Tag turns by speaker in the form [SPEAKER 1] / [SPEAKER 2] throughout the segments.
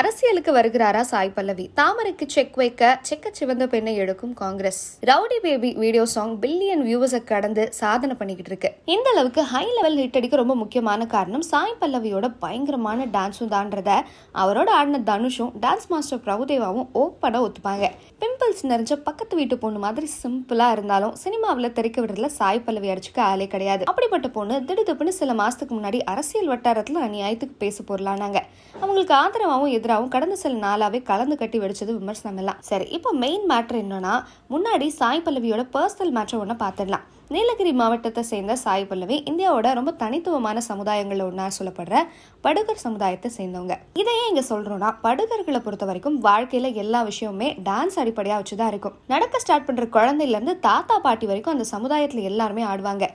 [SPEAKER 1] அரசியலுக்கு வருகிறாரா சாய் பல்லவி தாமரைக்கு செக் வைக்க செக்க சிவந்த பெண்ணை எடுக்கும் காங்கிரஸ் rowdy baby video song billion viewers கடந்து சாதனை பண்ணிக்கிட்டு இருக்கு இந்த அளவுக்கு ஹை லெவல் ஹிட் அடிக்க ரொம்ப முக்கியமான காரணம் சாய் பல்லவியோட பயங்கரமான டான்ஸும் தான்றத அவரோட ஆடின தனுஷும் டான்ஸ் மாஸ்டர் பிரபுதேவாவும் ஓப்பனாக ஒத்துப்பாங்க பிம்பிள்ஸ் நிறைஞ்ச பக்கத்து வீட்டு பொண்ணு மாதிரி சிம்பிளா இருந்தாலும் சினிமாவில் திரைக்க விடுறதுல சாய் பல்லவி அடிச்சுக்க ஆளே கிடையாது அப்படிப்பட்ட பொண்ணு திடுதுப்புன்னு சில மாசத்துக்கு முன்னாடி அரசியல் வட்டாரத்தில் அநியாயத்துக்கு பேச பொருளானாங்க அவங்களுக்கு ஆதரவாகவும் எதிராகவும் கடந்த சில நாளாவே கலந்து கட்டி வெடிச்சது விமர்சனம் எல்லாம் சரி இப்போ மெயின் மேட்ரு என்னன்னா முன்னாடி சாய் பல்லவியோட பர்சனல் மேட்ரை ஒன்று பார்த்துடலாம் நீலகிரி மாவட்டத்தை சேர்ந்த சாய் பல்லவி இந்தியாவோட ரொம்ப தனித்துவமான சமுதாயங்களில் ஒன்றா சொல்லப்படுற படுகர் சமுதாயத்தை சேர்ந்தவங்க இதையே இங்கே சொல்கிறோன்னா படுகர்களை பொறுத்த வரைக்கும் வாழ்க்கையில் எல்லா விஷயமுமே டான்ஸ் அடிப்படையாக வச்சு தான் இருக்கும் நடக்க ஸ்டார்ட் பண்ணுற குழந்தையிலேருந்து தாத்தா பாட்டி வரைக்கும் அந்த சமுதாயத்தில் எல்லாருமே ஆடுவாங்க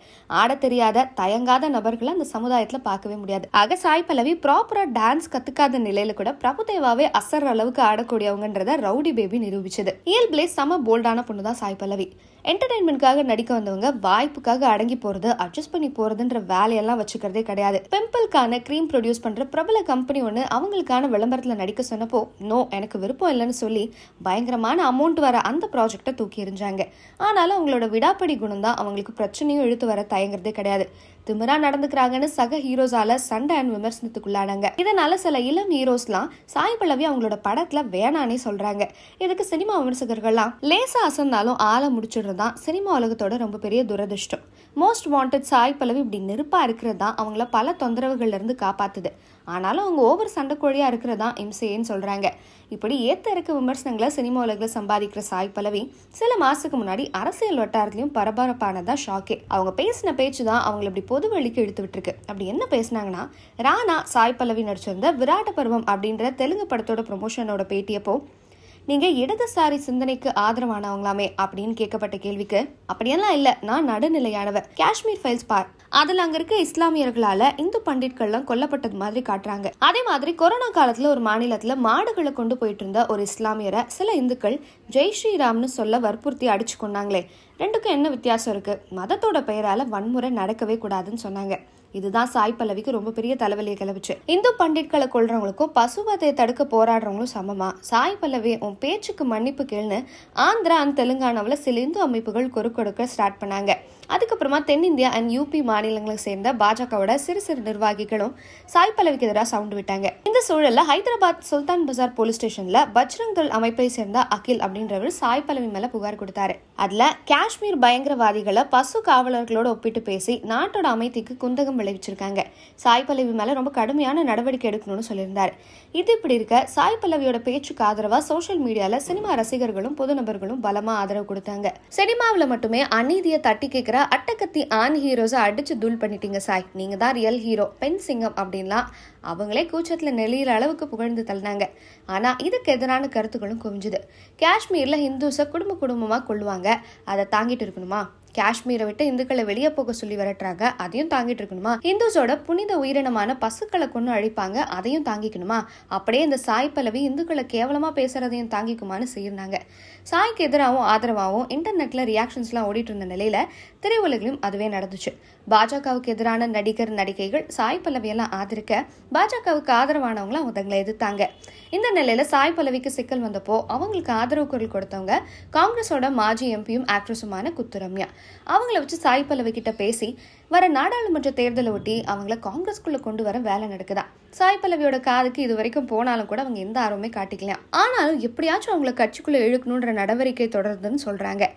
[SPEAKER 1] ஆட தெரியாத தயங்காத நபர்களை அந்த சமுதாயத்தில் பார்க்கவே முடியாது ஆக சாய் பல்லவி ப்ராப்பராக டான்ஸ் கற்றுக்காத நிலையில் கூட பிரபுதேவாவே அசர்ற அளவுக்கு ஆடக்கூடியவங்கன்றத ரவுடி பேபி நிரூபிச்சது இயல்பிலே செம போல்டான பொண்ணு தான் சாய் பல்லவி என்டர்டைன்மெண்ட்காக நடிக்க வந்தவங்க வாய்ப்புக்காக அடங்கி போகிறது அட்ஜஸ்ட் பண்ணி போகிறதுன்ற வேலையெல்லாம் வச்சுக்கிறதே கிடையாது பிம்பிள்கான க்ரீம் ப்ரொடியூஸ் பண்ணுற பிரபல கம்பெனி ஒன்று அவங்களுக்கான விளம்பரத்தில் நடிக்க சொன்னப்போ நோ எனக்கு விருப்பம் இல்லைன்னு சொல்லி பயங்கரமான அமௌண்ட் வர அந்த ப்ராஜெக்டை தூக்கி எறிஞ்சாங்க ஆனாலும் அவங்களோட விடாப்படி குணம் தான் அவங்களுக்கு பிரச்சனையும் இழுத்து வர தயங்குறதே கிடையாது திமிரா நடந்துக்கிறாங்கன்னு சக ஹீரோஸால சண்டை அண்ட் விமர்சனத்துக்குள்ளானாங்க இதனால சில இளம் ஹீரோஸ்லாம் சாய் பல்லவி அவங்களோட படத்துல வேணானே சொல்றாங்க இதுக்கு சினிமா விமர்சகர்கள்லாம் லேசா அசந்தாலும் ஆள முடிச்சிடுறது தான் சினிமா உலகத்தோட ரொம்ப பெரிய துரதிருஷ்டம் மோஸ்ட் வாண்டட் சாய் பல்லவி இப்படி நெருப்பாக இருக்கிறது தான் அவங்கள பல தொந்தரவுகள்லேருந்து காப்பாற்றுது ஆனாலும் அவங்க ஓவர் சண்டைக்கோழியாக இருக்கிறதா இம்சைன்னு சொல்கிறாங்க இப்படி ஏத்த இருக்க விமர்சனங்களை சினிமா உலகில் சம்பாதிக்கிற சாய் பல்லவி சில மாதத்துக்கு முன்னாடி அரசியல் வட்டாரத்திலையும் பரபரப்பானதான் ஷாக்கே அவங்க பேசின பேச்சு தான் அவங்களை இப்படி பொது வழிக்கு எடுத்து விட்டுருக்கு அப்படி என்ன பேசினாங்கன்னா ராணா சாய் பல்லவி நடிச்சிருந்த விராட்ட பருவம் அப்படின்ற தெலுங்கு படத்தோட ப்ரொமோஷனோட பேட்டியப்போ நீங்கள் இடதுசாரி சிந்தனைக்கு ஆதரவானவங்களாமே அப்படின்னு கேட்கப்பட்ட கேள்விக்கு அப்படியெல்லாம் இல்லை நான் நடுநிலையானவர் காஷ்மீர் ஃபைல்ஸ் பார் அதில் அங்கே இருக்க இஸ்லாமியர்களால் இந்து எல்லாம் கொல்லப்பட்டது மாதிரி காட்டுறாங்க அதே மாதிரி கொரோனா காலத்தில் ஒரு மாநிலத்தில் மாடுகளை கொண்டு போயிட்டு இருந்த ஒரு இஸ்லாமியரை சில இந்துக்கள் ஜெய் ஸ்ரீராம்னு சொல்ல வற்புறுத்தி அடிச்சு கொண்டாங்களே ரெண்டுக்கும் என்ன வித்தியாசம் இருக்குது மதத்தோட பெயரால் வன்முறை நடக்கவே கூடாதுன்னு சொன்னாங்க இதுதான் சாய் பல்லவிக்கு ரொம்ப பெரிய தலைவலியை கிளப்பிச்சு இந்து பண்டிட்களை கொள்றவங்களுக்கும் பசுவதை தடுக்க போராடுறவங்களும் சமமா சாய் பல்லவி உன் பேச்சுக்கு மன்னிப்பு கேள்னு ஆந்திரா அண்ட் தெலுங்கானாவில் சில இந்து அமைப்புகள் கொடுக்க ஸ்டார்ட் பண்ணாங்க அதுக்கப்புறமா தென்னிந்தியா அண்ட் யூபி மாநிலங்களை சேர்ந்த பாஜகவோட சிறு சிறு நிர்வாகிகளும் சாய் பல்லவிக்கு எதிராக சவுண்ட் விட்டாங்க இந்த சூழல்ல ஹைதராபாத் சுல்தான் பஜார் போலீஸ் ஸ்டேஷன்ல பஜ்ரங் தள் அமைப்பை சேர்ந்த அகில் அப்படின்றவர் சாய் பல்லவி மேல புகார் கொடுத்தாரு அதுல காஷ்மீர் பயங்கரவாதிகளை பசு காவலர்களோட ஒப்பிட்டு பேசி நாட்டோட அமைதிக்கு குந்தகம் விளைவிச்சிருக்காங்க சாய் பல்லவி மேல ரொம்ப கடுமையான நடவடிக்கை எடுக்கணும்னு சொல்லியிருந்தார் இது இப்படி இருக்க சாய் பல்லவியோட பேச்சுக்கு ஆதரவா சோசியல் மீடியால சினிமா ரசிகர்களும் பொது நபர்களும் பலமா ஆதரவு கொடுத்தாங்க சினிமாவில் மட்டுமே அநீதியை தட்டி கேட்கிற அட்டகத்தி ஆண் ஹீரோஸை அடிச்சு தூள் பண்ணிட்டீங்க சாய் நீங்க தான் ரியல் ஹீரோ பெண் சிங்கம் அப்படின்லாம் அவங்களே கூச்சத்துல நெளியில அளவுக்கு புகழ்ந்து தள்ளினாங்க ஆனா இதுக்கு எதிரான கருத்துக்களும் குவிஞ்சுது காஷ்மீர்ல ஹிந்துஸ குடும்ப குடும்பமா கொள்ளுவாங்க அதை தாங்கிட்டு இருக்கணுமா காஷ்மீரை விட்டு இந்துக்களை வெளியே போக சொல்லி விரட்டுறாங்க அதையும் தாங்கிட்டு இருக்கணுமா இந்துஸோட புனித உயிரினமான பசுக்களை கொண்டு அழிப்பாங்க அதையும் தாங்கிக்கணுமா அப்படியே இந்த சாய் பல்லவி இந்துக்களை கேவலமா பேசுறதையும் தாங்கிக்குமான்னு செய்யறாங்க சாய்க்கு எதிராகவும் ஆதரவாகவும் இன்டர்நெட்ல ரியாக்ஷன்ஸ்லாம் ஓடிட்டு இருந்த நிலையில திரையுலகிலும் அதுவே நடந்துச்சு பாஜகவுக்கு எதிரான நடிகர் நடிகைகள் சாய் பல்லவியெல்லாம் ஆதரிக்க பாஜகவுக்கு ஆதரவானவங்களாம் உதங்களை எதிர்த்தாங்க இந்த நிலையில சாய் பல்லவிக்கு சிக்கல் வந்தப்போ அவங்களுக்கு ஆதரவு குரல் கொடுத்தவங்க காங்கிரஸோட மாஜி எம்பியும் ஆக்ட்ரஸுமான குத்துரம்யா அவங்கள வச்சு சாய் பல்லவி கிட்ட பேசி வர நாடாளுமன்ற தேர்தலை ஒட்டி அவங்கள காங்கிரஸ்குள்ளே கொண்டு வர வேலை நடக்குதா சாய் பல்லவியோட காதுக்கு இது வரைக்கும் போனாலும் கூட அவங்க எந்த ஆர்வமே காட்டிக்கலாம் ஆனாலும் எப்படியாச்சும் அவங்கள கட்சிக்குள்ளே இழுக்கணுன்ற நடவடிக்கை தொடருதுன்னு சொல்கிறாங்க